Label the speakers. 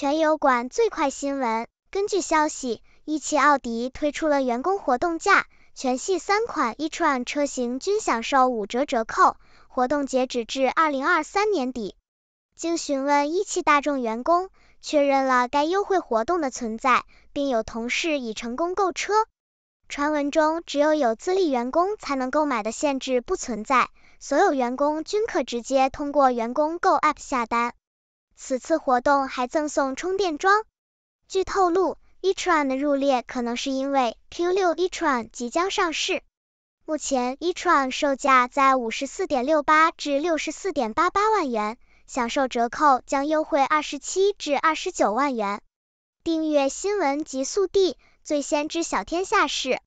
Speaker 1: 全油管最快新闻：根据消息，一汽奥迪推出了员工活动价，全系三款 e-tron 车型均享受五折折扣，活动截止至2023年底。经询问一汽大众员工，确认了该优惠活动的存在，并有同事已成功购车。传闻中只有有资历员工才能购买的限制不存在，所有员工均可直接通过员工购 App 下单。此次活动还赠送充电桩。据透露，e-tron 的入列可能是因为 Q6 e-tron 即将上市。目前 e-tron 售价在54.68至64.88万元，享受折扣将优惠27至29万元。订阅新闻极速递，最先知晓天下事。